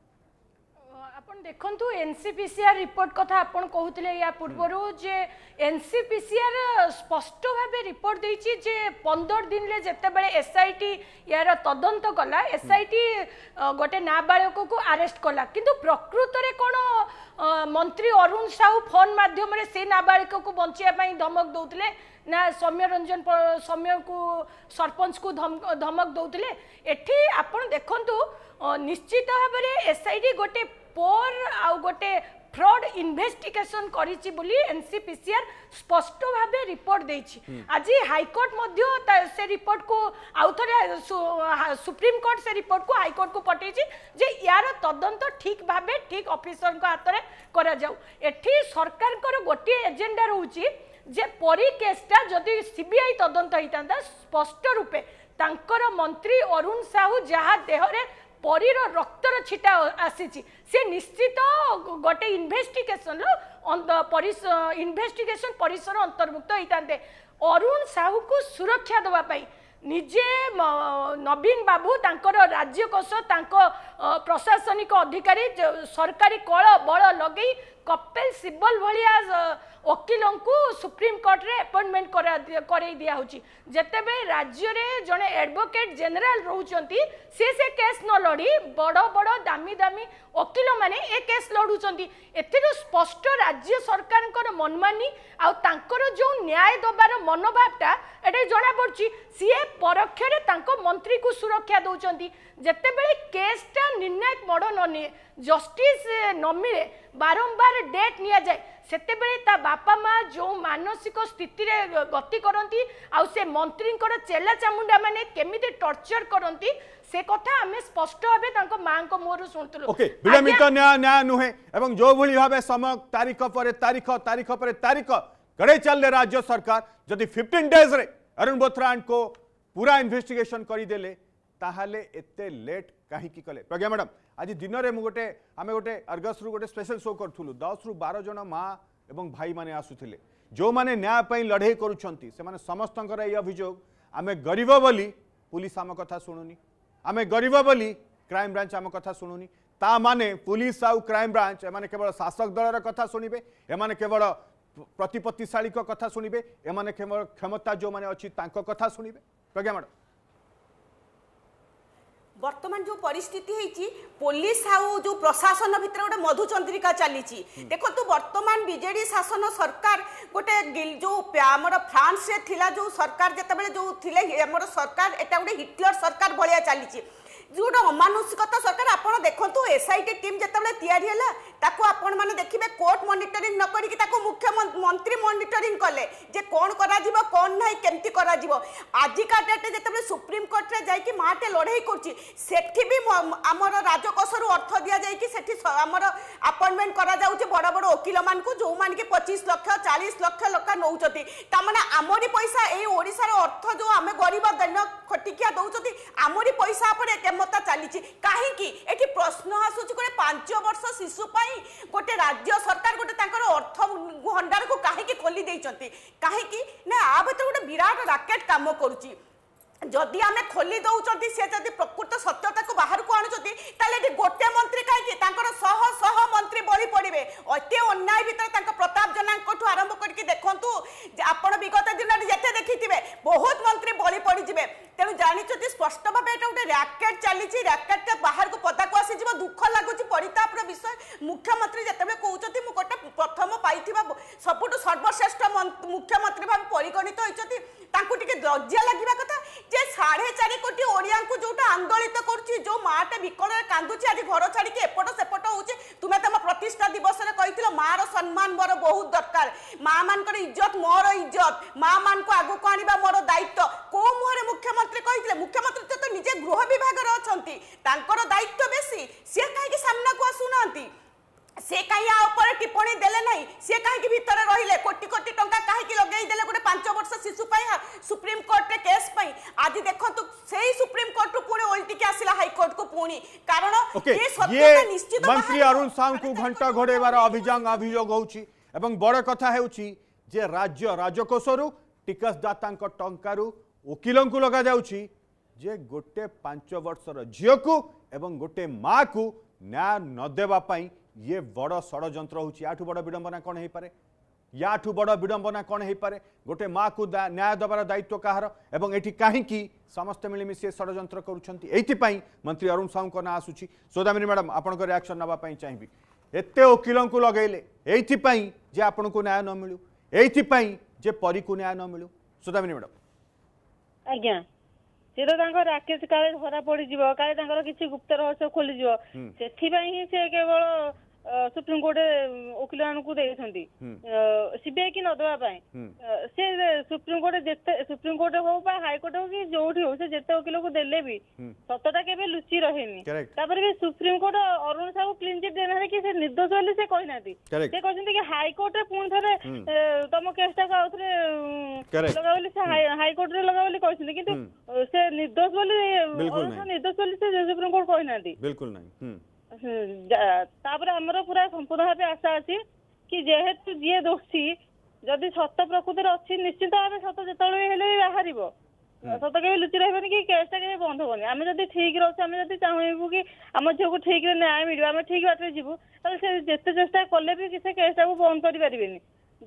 ମ୍ୟାଡ଼ାମ୍ ଦେଖନ୍ତୁ ଏନ୍ସିପିସିଆର୍ ରିପୋର୍ଟ କଥା ଆପଣ କହୁଥିଲେ ୟା ପୂର୍ବରୁ ଯେ ଏନ୍ସିପିସିଆର୍ ସ୍ପଷ୍ଟ ଭାବେ ରିପୋର୍ଟ ଦେଇଛି ଯେ ପନ୍ଦର ଦିନରେ ଯେତେବେଳେ ଏସ୍ଆଇଟି ୟାର ତଦନ୍ତ କଲା ଏସ୍ଆଇଟି ଗୋଟେ ନାବାଳକକୁ ଆରେଷ୍ଟ କଲା କିନ୍ତୁ ପ୍ରକୃତରେ କ'ଣ ମନ୍ତ୍ରୀ ଅରୁଣ ସାହୁ ଫୋନ୍ ମାଧ୍ୟମରେ ସେ ନାବାଳିକକୁ ବଞ୍ଚିବା ପାଇଁ ଧମକ ଦେଉଥିଲେ ନା ସୌମ୍ୟ ରଞ୍ଜନ ସୌମ୍ୟକୁ ସରପଞ୍ଚକୁ ଧମକ ଦେଉଥିଲେ ଏଠି ଆପଣ ଦେଖନ୍ତୁ ନିଶ୍ଚିତ ଭାବରେ ଏସ୍ଆଇଟି ଗୋଟେ ପୋର ଆଉ ଗୋଟେ ফ্রড ইনভেস্টিগেশন করেছি বলে এনসিপিসিআর স্পষ্ট ভাবে রিপোর্ট দিয়েছি আজ হাইকোর্ট মধ্য সে রিপোর্ট কু আউথরে সুপ্রিম কোর্ট সে রিপোর্ট কু হাইকোর্ট কু পঠাইছি যে ইয়ার তদন্ত ঠিক ভাবে ঠিক অফিসর হাতরে করা যাও এটি সরকারকর গোটিয়ে এজেন্ডা রয়েছে যে পরি কেসটা যদি সিবিআই তদন্ত হইতা স্পষ্ট রূপে তাঁকর মন্ত্রী অরুণ সাহু যাহা দেহরে ପରୀର ରକ୍ତର ଛିଟା ଆସିଛି ସେ ନିଶ୍ଚିତ ଗୋଟେ ଇନଭେଷ୍ଟିଗେସନର ଇନଭେଷ୍ଟିଗେସନ ପରିସର ଅନ୍ତର୍ଭୁକ୍ତ ହେଇଥାନ୍ତେ ଅରୁଣ ସାହୁକୁ ସୁରକ୍ଷା ଦେବା ପାଇଁ ନିଜେ ନବୀନ ବାବୁ ତାଙ୍କର ରାଜ୍ୟକୋଷ ତାଙ୍କ ପ୍ରଶାସନିକ ଅଧିକାରୀ ସରକାରୀ କଳ ବଳ ଲଗେଇ কপিল সিବଲ ভাইয়া ওকিলঙ্কু সুপ্রিমকোর্টরে ଆପଏଣ୍ଟମେଣ୍ଟ করাই দিয়া হচ্ছে যেতবে রাজ্যরে জনে আডভোকেট জেনারেল রহুচন্তি সে সে কেস ন লড়ি বড় বড় দামি দামি ওকিল মানে এ কেস লড়ুচন্তি এথিরু স্পষ্ট রাজ্য সরকারঙ্কর মনমানি আউ তাঙ্কর যে ন্যায় দবার মনোভাবটা এটা জনা পড়ছি সিয়ে পরোক্ষরে তাঙ্ক মন্ত্রীকু সুরক্ষা দৌচন্তি ଯେତେବେଳେ କେସ୍ଟା ନିର୍ଣ୍ଣାୟକ ମୋଡ଼ ନ ନିଏ ଜଷ୍ଟିସ୍ ନ ମିଳେ ବାରମ୍ବାର ଡେଟ୍ ନିଆଯାଏ ସେତେବେଳେ ତା ବାପା ମା ଯେଉଁ ମାନସିକ ସ୍ଥିତିରେ ଗତି କରନ୍ତି ଆଉ ସେ ମନ୍ତ୍ରୀଙ୍କର ଚେଲା ଚାମୁଣ୍ଡାମାନେ କେମିତି ଟର୍ଚର କରନ୍ତି ସେ କଥା ଆମେ ସ୍ପଷ୍ଟ ଭାବେ ତାଙ୍କ ମାଙ୍କ ମୁହଁରୁ ଶୁଣୁଥିଲୁ ଓକେ ବିଳମ୍ବିତ ନ୍ୟାୟ ନ୍ୟାୟ ନୁହେଁ ଏବଂ ଯେଉଁଭଳି ଭାବେ ସମୟ ତାରିଖ ପରେ ତାରିଖ ତାରିଖ ପରେ ତାରିଖ କଡ଼େଇ ଚାଲିଲେ ରାଜ୍ୟ ସରକାର ଯଦି ଫିଫ୍ଟିନ୍ ଡେଜ୍ରେ ଅରୁଣ ବୋଥ୍ରାଙ୍କୁ ପୁରା ଇନଭେଷ୍ଟିଗେସନ୍ କରିଦେଲେ ତାହେଲେ ଏତେ ଲେଟ୍ କାହିଁକି କଲେ ପ୍ରଜ୍ଞା ମ୍ୟାଡ଼ାମ୍ ଆଜି ଦିନରେ ମୁଁ ଗୋଟେ ଆମେ ଗୋଟେ ଅର୍ଗସରୁ ଗୋଟେ ସ୍ପେଶାଲ ଶୋ କରୁଥିଲୁ ଦଶରୁ ବାର ଜଣ ମା ଏବଂ ଭାଇମାନେ ଆସୁଥିଲେ ଯେଉଁମାନେ ନ୍ୟାୟ ପାଇଁ ଲଢ଼େଇ କରୁଛନ୍ତି ସେମାନେ ସମସ୍ତଙ୍କର ଏଇ ଅଭିଯୋଗ ଆମେ ଗରିବ ବୋଲି ପୁଲିସ୍ ଆମ କଥା ଶୁଣୁନି ଆମେ ଗରିବ ବୋଲି କ୍ରାଇମ୍ ବ୍ରାଞ୍ଚ ଆମ କଥା ଶୁଣୁନି ତା ମାନେ ପୁଲିସ୍ ଆଉ କ୍ରାଇମ୍ ବ୍ରାଞ୍ଚ ଏମାନେ କେବଳ ଶାସକ ଦଳର କଥା ଶୁଣିବେ ଏମାନେ କେବଳ ପ୍ରତିପତ୍ତିଶାଳୀଙ୍କ କଥା ଶୁଣିବେ ଏମାନେ କେବଳ କ୍ଷମତା ଯେଉଁମାନେ ଅଛି ତାଙ୍କ କଥା ଶୁଣିବେ ପ୍ରଜ୍ଞା ମ୍ୟାଡ଼ାମ୍ বর্তমান যে পরিস্থিতি হয়েছি পুলিশ আউ প্রশাসন ভিতরে গোটে মধুচন্দ্রিকা চালিছি দেখ বর্তমান বিজেডি শাসন সরকার গোটে যে আমার ফ্রান্স লা যে সরকার যেতবে যে আমার সরকার এটা গোটে হিটলর সরকার ভলিয়া চালিছি যে গোটে অমানসিকতা সরকার আপনার দেখুন এসআইটি টিম যেতবে তৈরি হল ତାକୁ ଆପଣମାନେ ଦେଖିବେ କୋର୍ଟ ମନିଟରିଂ ନ କରିକି ତାକୁ ମୁଖ୍ୟମନ୍ତ୍ରୀ ମନିଟରିଂ କଲେ ଯେ କ'ଣ କରାଯିବ କ'ଣ ନାହିଁ କେମିତି କରାଯିବ ଆଜିକା ଡେଟ୍ରେ ଯେତେବେଳେ ସୁପ୍ରିମକୋର୍ଟରେ ଯାଇକି ମାଆଟେ ଲଢ଼େଇ କରୁଛି ସେଠି ବି ଆମର ରାଜକୋଷରୁ ଅର୍ଥ ଦିଆଯାଇକି ସେଠି ଆମର ଆପଏଣ୍ଟମେଣ୍ଟ କରାଯାଉଛି ବଡ଼ ବଡ଼ ଓକିଲମାନଙ୍କୁ ଯେଉଁମାନେ କି ପଚିଶ ଲକ୍ଷ ଚାଳିଶ ଲକ୍ଷ ଲୋକ ନେଉଛନ୍ତି ତାମାନେ ଆମରି ପଇସା ଏଇ ଓଡ଼ିଶାର ଅର୍ଥ ଯେଉଁ ଆମେ ଗରିବ ଦୈନ ଖଟିକିଆ ଦେଉଛନ୍ତି ଆମରି ପଇସା ଉପରେ କେମତା ଚାଲିଛି କାହିଁକି ଏଠି ପ୍ରଶ୍ନ ଆସୁଛି ଗୋଟେ ପାଞ୍ଚ শিশু পাই গোটে রাজ্য সরকার গোটে তাঁর অর্থ ভণ্ডারকে কী খোলি দিয়েছেন কী না আ ভিতরে গোটে বিরাট রাকেট কাম করুচি যদি আমি খোলি দৌঁতি সে যদি প্রকৃত সত্যটাকে বাহার আনুচি তাহলে এটি গোটে মন্ত্রী কী তাঁর শহ শহ মন্ত্রী বলি পড়বে অতি অন্যায় ভিতরে তাঁর প্রতাপ জেলাঠু আরম্ভ করি দেখুন যে আপনার বিগত দিনের যেতে দেখি বহুত মন্ত্রী বলি পড়িযে তেমন জাঁচি স্পষ্ট ভাবে এটা গোটে র্যাকেট চালছে র্যাকেটটা বাহারক পদাকু আসিযোগ দুঃখ লাগুচি পরিতাপর বিষয় মুখ্যমন্ত্রী যেত কৌঁচ মু গোটে প্রথম পাই সবুঠ সর্বশ্রেষ্ঠ মুখ্যমন্ত্রী ভাবে পরিগণিত হয়েছেন তাঁকু টিকি লজ্জা লাগবে কথা যে সাড়ে চারি কোটি ওড়িয়া যেটা আন্দোলিত করছি যে মাটা বিকଳରେ কাঁদুছে আজ ঘর ছাড়িকি এপট সেপট হচ্ছে তুমি তুম প্রতিষ্ঠা দিবসরে কইছিল মার সম্মান মর বহু দরকার মা মানকর ইজ্জত মর ইজ্জত মা মানকু আগুক আনবা মর দায়িত্ব কো মুহে মুখ্যমন্ত্রী কইছিলে মুখ্যমন্ত্রী তো নিজে গৃহ বিভাগের অনেক তাঙ্কর দায়িত্ব বেশি সে কাহিকি সামনাকু আসুনাহান্তি সে কাহি আপরে উপরে দেলে নাই সে কাহি ভিতরে রহিলে কোটি কোটি টঙ্কা কাহি লগাই দেলে গোটে পাঁচ বর্ষ শিশু পাই সুপ্রিম কোর্টে কেস পাই আজ দেখন্তু সেই সুপ্রিম কোর্ট রু পুনি ওলটিকে আসিলা হাই কোর্ট কো পুনি কারণ এ সত্যতা নিশ্চিত মন্ত্রী অরুণ সাং সাহু ঘণ্টা ঘোড়াইবার অভিযান অভিযোগ হচ্ছে এবং বড় কথা হচ্ছে যে রাজ্য রাজকোষরু রাজকোষর টিকসদাতা টঙ্কার ଓକିଲଙ୍କୁ ଲଗାଯାଉଛି ଯେ ଗୋଟେ ପାଞ୍ଚ ବର୍ଷର ଝିଅକୁ ଏବଂ ଗୋଟେ ମାଆକୁ ন্যায় ন দেবা পাই ये बड़ षड़यंत्र होऊची बड़ विडंबना कोण होईपारे याठू बड़ विडंबना कोण होईपारे गोटे माँ को न्याय देवार दायित्व कहार एवं ये कहीं समस्ते मिलमिशि षड़यंत्र करुँच मंत्री अरुण साहू ना आसूची सौदामिनी मैडम आप रियाक्शन नापी चाहिए ଏତେ ଓକିଲଙ୍କୁ ଲଗେଇଲେ ଏଇଥିପାଇଁ ଯେ ଆପଣଙ୍କୁ को न्याय न मिलू ଯେ ପରୀକୁ ନ୍ୟାୟ ନ ମିଳୁ ସୁଦାମିନୀ ମ୍ୟାଡ଼ାମ୍ ଆଜ୍ଞା ସେ ତ ତାଙ୍କ ରାକେଶ କାଳେ ଧରା ପଡିଯିବ କାଳେ ତାଙ୍କର କିଛି ଗୁପ୍ତ ରହସ୍ୟ ଖୋଲିଯିବ ସେଥିପାଇଁ ସୁପ୍ରିମକୋର୍ଟ ମାନଙ୍କୁ ଦେଇଛନ୍ତି ସିବିଆଇ କି ନଦେବା ପାଇଁ ସେ ସୁପ୍ରିମକୋର୍ଟ ଯେତେ ସୁପ୍ରିମକୋର୍ଟ ହଉ ବା ହାଇକୋର୍ଟ ହଉ କି ଯୋଉଠି ହଉ ସେ ଯେତେ ଓକିଲକୁ ଦେଲେ ବି ସତଟା କେବେ ଲୁଚି ରହେନି ତାପରେ ବି ସୁପ୍ରିମକୋର୍ଟ ଅରୁଣ ସାହୁ କ୍ଲିନଚିଟ୍ ଦେନାରେ କି ସେ ନିର୍ଦ୍ଦୋଷ ବୋଲି ସେ କହିନାହାନ୍ତି ସେ କହିଛନ୍ତି କି ହାଇକୋର୍ଟରେ ପୁଣି ଥରେ ତମ ଟାକୁ ଆଉ ଥରେ ଲଗା ବୋଲି ସେ ହାଇକୋର୍ଟରେ ଲଗା ବୋଲି କହିଛନ୍ତି କିନ୍ତୁ ସେ ନିର୍ଦ୍ଦୋଷ ବୋଲି ଅରୁଣ ସାହୁ ନିର୍ଦ୍ଦୋଷ ବୋଲି ସେ ସୁପ୍ରିମକୋର୍ଟ କହିନାହାନ୍ତି ବିଲକୁଲ ନାହିଁ ତାପରେ ଆମର ପୁରା ସମ୍ପୂର୍ଣ୍ଣ ଭାବେ ଆଶା ଅଛି କି ଯେହେତୁ ଯିଏ ଦୋଷୀ ଯଦି ସତ ପ୍ରକୃତରେ ଅଛି ନିଶ୍ଚିନ୍ତ ଭାବେ ସତ ଯେତେବେଳେ ହେଲେ ବାହାରିବ ସତ କେବେ ଲୁଚି ରହିବନି କି ଟା କେବେ ବନ୍ଦ ହବନି ଆମେ ଯଦି ଠିକ ରହୁଛୁ ଆମେ ଯଦି ଚାହିଁବୁ କି ଆମ ଝିଅକୁ ଠିକ ରେ ନ୍ୟାୟ ମିଳିବ ଆମେ ଠିକ ବାଟରେ ଯିବୁ ତାହେଲେ ସେ ଯେତେ ଚେଷ୍ଟା କଲେ ବି ସେ ଟାକୁ ବନ୍ଦ କରିପାରିବେନି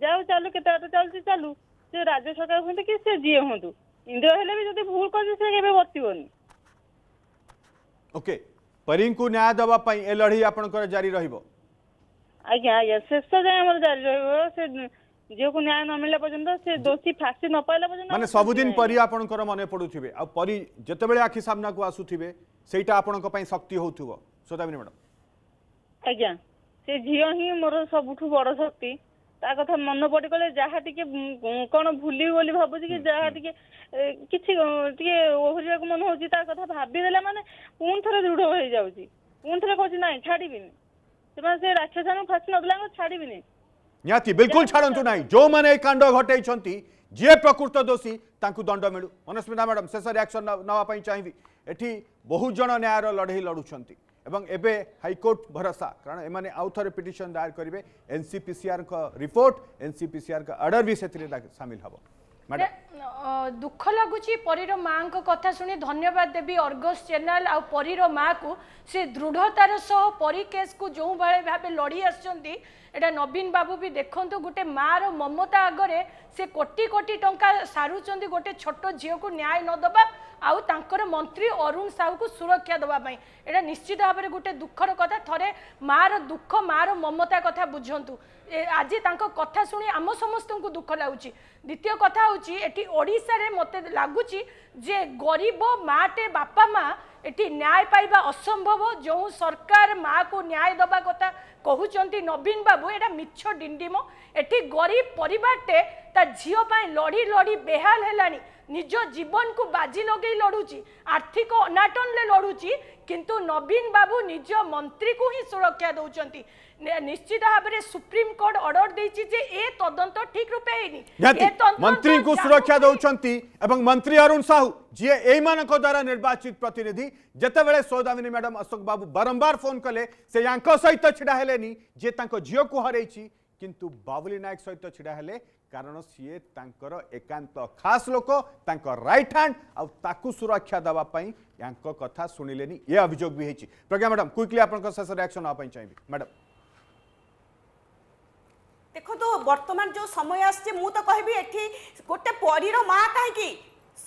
ହଉ ଚାଲୁ କେତେ ବାଟ ଚାଲୁଛି ଚାଲୁ ସେ ରାଜ୍ୟ ସରକାର ହୁଅନ୍ତୁ କି ସେ ଯିଏ ହୁଅନ୍ତୁ ଇନ୍ଦ୍ର ହେଲେ ବି ଯଦି ଭୁଲ କରୁଛି ସେ କେବେ ବର୍ତ୍ତିବନି ଓକେ ପରୀଙ୍କୁ ନ୍ୟାୟ ଦେବା ପାଇଁ ଏ ଲଢ଼େଇ ଆପଣଙ୍କର ଜାରି ରହିବ ଆଜ୍ଞା ଆଜ୍ଞା ଶେଷ ଯାଏଁ ଆମର ଜାରି ରହିବ ସେ ଝିଅକୁ ନ୍ୟାୟ ନ ମିଳିଲା ପର୍ଯ୍ୟନ୍ତ ସେ ଦୋଷୀ ଫାଶୀ ନ ପାଇଲା ପର୍ଯ୍ୟନ୍ତ ମାନେ ସବୁଦିନ ପରି ଆପଣଙ୍କର ମନେ ପଡ଼ୁଥିବେ ଆଉ ପରି ଯେତେବେଳେ ଆଖି ସାମ୍ନାକୁ ଆସୁଥିବେ ସେଇଟା ଆପଣଙ୍କ ପାଇଁ ଶକ୍ତି ହଉଥିବ ଶ୍ରୋତାବିନୀ ମ୍ୟାଡ଼ାମ୍ ଆଜ୍ଞା ସେ ଝିଅ ହିଁ ମୋର ସବୁଠୁ ବଡ଼ ଶକ୍ତି ତା କଥା ମନେ ପଡ଼ିଗଲେ ଯାହା ଟିକେ କ'ଣ ଭୁଲିବି ବୋଲି ଭାବୁଛି କି ଯାହା ଟିକେ କିଛି ଟିକେ ଓହରିବାକୁ ମନ ହେଉଛି ତା କଥା ଭାବିଦେଲା ମାନେ ପୁଣି ଥରେ ଦୃଢ଼ ହେଇଯାଉଛି ପୁଣି ଥରେ କହୁଛି ନାଇଁ ଛାଡ଼ିବିନି ସେମାନେ ସେ ରାକ୍ଷସାନଙ୍କୁ ଫାଶି ନ ଦେଲାଙ୍କୁ ଛାଡ଼ିବିନି ନିହାତି ବିଲକୁଲ ଛାଡ଼ନ୍ତୁ ନାହିଁ ଯେଉଁମାନେ ଏଇ କାଣ୍ଡ ଘଟେଇଛନ୍ତି ଯିଏ ପ୍ରକୃତ ଦୋଷୀ ତାଙ୍କୁ ଦଣ୍ଡ ମିଳୁ ମନସ୍ମିତା ମ୍ୟାଡ଼ାମ୍ ଶେଷ ରିଆକ୍ସନ୍ ନେବା ପାଇଁ ଚାହିଁବି ଏଠି ବହୁତ ଜଣ ନ୍ୟାୟର ଲଢ଼େଇ ଲଢ଼ୁଛନ୍ତି এবং এবে হাইকোর্ট ভরসা কারণ এমানে আউথরে পিটিশন দায়ের করবে এনসিপিসিআর রিপোর্ট এনসিপিসিআর অর্ডর বি সেতিরে সামিল হব ଦୁଃଖ ଲାଗୁଛି ପରୀର ମାଆଙ୍କ କଥା ଶୁଣି ଧନ୍ୟବାଦ ଦେବି ଅର୍ଗସ୍ ଚ୍ୟାନେଲ ଆଉ ପରୀର ମାଆକୁ ସେ ଦୃଢ଼ତାର ସହ ପରୀ କେସ୍କୁ ଯେଉଁଭଳି ଭାବେ ଲଢ଼ି ଆସିଛନ୍ତି ଏଇଟା ନବୀନ ବାବୁ ବି ଦେଖନ୍ତୁ ଗୋଟେ ମାଆର ମମତା ଆଗରେ ସେ କୋଟି କୋଟି ଟଙ୍କା ସାରୁଛନ୍ତି ଗୋଟେ ଛୋଟ ଝିଅକୁ ନ୍ୟାୟ ନ ଦେବା ଆଉ ତାଙ୍କର ମନ୍ତ୍ରୀ ଅରୁଣ ସାହୁକୁ ସୁରକ୍ଷା ଦେବା ପାଇଁ ଏଇଟା ନିଶ୍ଚିତ ଭାବରେ ଗୋଟେ ଦୁଃଖର କଥା ଥରେ ମାଆର ଦୁଃଖ ମାଆର ମମତା କଥା ବୁଝନ୍ତୁ ଆଜି ତାଙ୍କ କଥା ଶୁଣି ଆମ ସମସ୍ତଙ୍କୁ ଦୁଃଖ ଲାଗୁଛି ଦ୍ୱିତୀୟ କଥା ହେଉଛି ଏଠି ଓଡ଼ିଶାରେ ମୋତେ ଲାଗୁଛି ଯେ ଗରିବ ମାଆଟେ ବାପା ମା' ଏଠି ନ୍ୟାୟ ପାଇବା ଅସମ୍ଭବ ଯେଉଁ ସରକାର ମାଆକୁ ନ୍ୟାୟ ଦେବା କଥା କହୁଛନ୍ତି ନବୀନ ବାବୁ ଏଇଟା ମିଛ ଡିଣ୍ଡିମ ଏଠି ଗରିବ ପରିବାରଟେ ତା ଝିଅ ପାଇଁ ଲଢ଼ି ଲଢ଼ି ବେହାଲ ହେଲାଣି निजो जीवन को बाजी लगे लड़ुची आर्थिक अनाटन लड़ुची किंतु नवीन बाबू निज मंत्री को ही सुरक्षा दौंस निश्चित भाव सुप्रीम कोर्ट ऑर्डर दे तद ठीक रूपे मंत्री को सुरक्षा दौरान मंत्री अरुण साहू जीए यही द्वारा निर्वाचित प्रतिनिधि जितेबाला सौदामिनी मैडम अशोक बाबू बारंबार फोन कले से या सहित ढाई झील को हर किंतु बाबुली नायक सहित ढाई କାରଣ ସିଏ ତାଙ୍କର ଏକାନ୍ତ ଖାସ୍ ଲୋକ ତାଙ୍କ ରାଇଟ୍ ହ୍ୟାଣ୍ଡ ଆଉ ତାକୁ ସୁରକ୍ଷା ଦେବା ପାଇଁ ୟାଙ୍କ କଥା ଶୁଣିଲେନି ଏ ଅଭିଯୋଗ ବି ହେଇଛି ପ୍ରଜ୍ଞା ମ୍ୟାଡ଼ାମ୍ କ୍ୱିକ୍ଲି ଆପଣଙ୍କ ଶେଷ ରିଆକ୍ସନ୍ ନେବା ପାଇଁ ଚାହିଁବି ମ୍ୟାଡ଼ାମ୍ ଦେଖନ୍ତୁ ବର୍ତ୍ତମାନ ଯେଉଁ ସମୟ ଆସିଛି ମୁଁ ତ କହିବି ଏଠି ଗୋଟେ ପରୀର ମା କାହିଁକି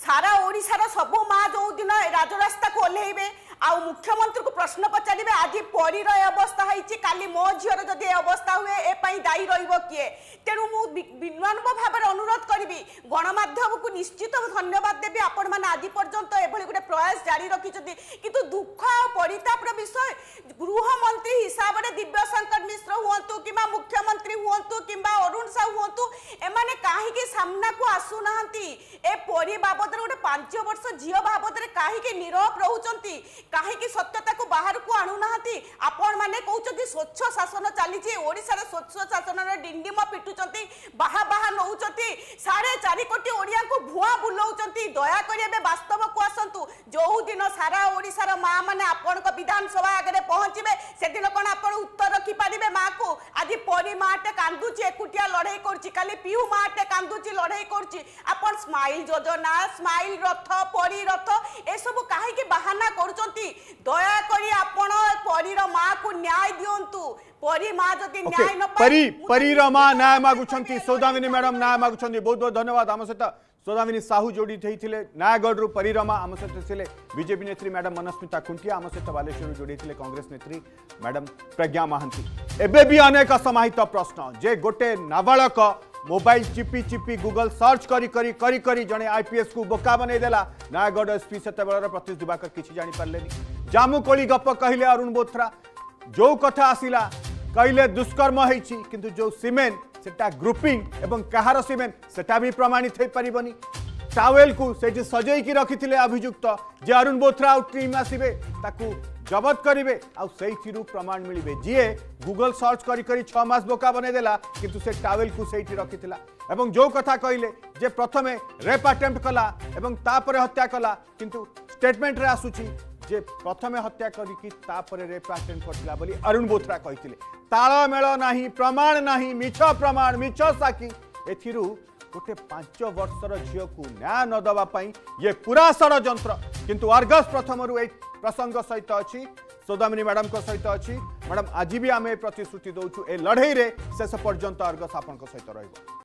ସାରା ଓଡ଼ିଶାର ସବୁ ମା ଯେଉଁ ଦିନ ରାଜରାସ୍ତାକୁ ଓହ୍ଲେଇବେ ଆଉ ମୁଖ୍ୟମନ୍ତ୍ରୀଙ୍କୁ ପ୍ରଶ୍ନ ପଚାରିବେ ଆଜି ପରୀର ଏ ଅବସ୍ଥା ହେଇଛି କାଲି ମୋ ଝିଅର ଯଦି ଏ ଅବସ୍ଥା ହୁଏ ଏ ପାଇଁ ଦାୟୀ ରହିବ କିଏ ତେଣୁ ମୁଁ ବିନମ୍ର ଭାବରେ ଅନୁରୋଧ କରିବି ଗଣମାଧ୍ୟମକୁ ନିଶ୍ଚିତ ଧନ୍ୟବାଦ ଦେବି ଆପଣମାନେ ଆଜି ପର୍ଯ୍ୟନ୍ତ ଏଭଳି ଗୋଟେ ପ୍ରୟାସ ଜାରି ରଖିଛନ୍ତି କିନ୍ତୁ ଦୁଃଖ ଆଉ ପରିତାପର ବିଷୟ গৃহমন্ত্রী হিসাবে দিব্যশঙ্কর মিশ্র হুঁতু কিংবা মুখ্যমন্ত্রী হুঁতু কিংবা অরুণ সাউ হুঁতু এমানে কাহিকি সামনাকু আসু না এ পরি বাবদরে গোটে পাঁচ বর্ষ ঝিও বাবদরে কাহিকি নীরব রহুচার কাহিকি সত্যতাকু বাহারকু আনু না আপন মানে কৌছেন স্বচ্ছ শাসন চালিছে ওড়িশার স্বচ্ছ শাসনর ডিন্ডিম পিটুচার বাহা বাহা নৌচার সাড়ে চারি কোটি ওড়িয়াঙ্কু ভুয়া বুলাউচার দয়াকরি এবে বাস্তবকু আসন্তু যৌ দিন সারা ওড়িশার মা মানে আপনার বিধানসভা আগে পহ পৌঁছবে সেদিন কোণ আপনার উত্তর রাখিপারে মা কু আজ পরি মাটে কান্দুছি একুটিয়া লড়াই করছি কালি পিউ মাটে কান্দুছি লড়াই করছি আপনার স্মাইল যোজনা স্মাইল রথ পরি রথ এসব কাহি বাহানা করছেন দয়া করে আপনার পরীর মা কু ন্যায় দিন্তু পরী মা যদি ন্যায় ন পারি পরীর মা ন্যায় মাগুছন্তি সৌদামিনী ম্যাডাম ন্যায় মাগুছন্তি বহুত বহুত ধন্যবাদ আমার সহ ସୌଦାମିନୀ ସାହୁ ଯୋଡ଼ି ହୋଇଥିଲେ ନୟାଗଡ଼ରୁ ପରିରମା ଆମ ସହିତ ଥିଲେ ବିଜେପି ନେତ୍ରୀ ମ୍ୟାଡ଼ାମ୍ ମନସ୍ମିତା ଖୁଣ୍ଟିଆ ଆମ ସହିତ ବାଲେଶ୍ୱରରୁ ଯୋଡ଼ି ହୋଇଥିଲେ କଂଗ୍ରେସ ନେତ୍ରୀ ମ୍ୟାଡ଼ାମ୍ ପ୍ରଜ୍ଞା ମହାନ୍ତି ଏବେ ବି ଅନେକ ସମାହିତ ପ୍ରଶ୍ନ ଯେ ଗୋଟେ ନାବାଳକ ମୋବାଇଲ ଚିପି ଚିପି ଗୁଗଲ ସର୍ଚ୍ଚ କରି କରି କରି କରି ଜଣେ ଆଇପିଏସ୍ କୁ ବୋକା ବନେଇଦେଲା ନୟାଗଡ଼ ଏସ୍ପି ସେତେବେଳର ପ୍ରତୀଶ ଦିବାକର କିଛି ଜାଣିପାରିଲେନି ଜାମୁକୋଳି ଗପ କହିଲେ ଅରୁଣ ବୋଥ୍ରା ଯେଉଁ କଥା ଆସିଲା କହିଲେ ଦୁଷ୍କର୍ମ ହେଇଛି କିନ୍ତୁ ଯେଉଁ ସିମେଣ୍ଟ সেটা গ্রুপিং এবং কাহার সিমেন্ট সেটা বি প্রমাণিত হয়ে পারবনি টাওয়েল কু সেটি সজাইকি রাখিলে অভিযুক্ত যে অরুণ বোথরা আউ টিম আসবে তাকে জবত করবে আইথির প্রমাণ মিলবে যে গুগল সর্চ করি করি ছ মাস বোকা বনাইদেলা কিন্তু সে টাওয়েল কু সেইটি রাখিলা এবং যে কথা কহিলে যে প্রথমে রেপ আটেম্প্ট কলা এবং তাপরে হত্যা কলা কিন্তু স্টেটমেন্টরে আসুচি ଯେ ପ୍ରଥମେ ହତ୍ୟା କରିକି ତାପରେ ରେପ୍ ଆଟେଣ୍ଡ କରିଥିଲା ବୋଲି ଅରୁଣ ବୋଥ୍ରା କହିଥିଲେ ତାଳମେଳ ନାହିଁ ପ୍ରମାଣ ନାହିଁ ମିଛ ପ୍ରମାଣ ମିଛ ସାକ୍ଷୀ ଏଥିରୁ ଗୋଟେ ପାଞ୍ଚ ବର୍ଷର ଝିଅକୁ ନ୍ୟାୟ ନ ଦେବା ପାଇଁ ଇଏ ପୁରା ଷଡ଼ଯନ୍ତ୍ର କିନ୍ତୁ ଅର୍ଗସ୍ ପ୍ରଥମରୁ ଏଇ ପ୍ରସଙ୍ଗ ସହିତ ଅଛି ସୌଦାମିନୀ ମ୍ୟାଡ଼ାମଙ୍କ ସହିତ ଅଛି ମ୍ୟାଡ଼ାମ ଆଜି ବି ଆମେ ପ୍ରତିଶ୍ରୁତି ଦେଉଛୁ ଏ ଲଢ଼େଇରେ ଶେଷ ପର୍ଯ୍ୟନ୍ତ ଅର୍ଗସ୍ ଆପଣଙ୍କ ସହିତ ରହିବ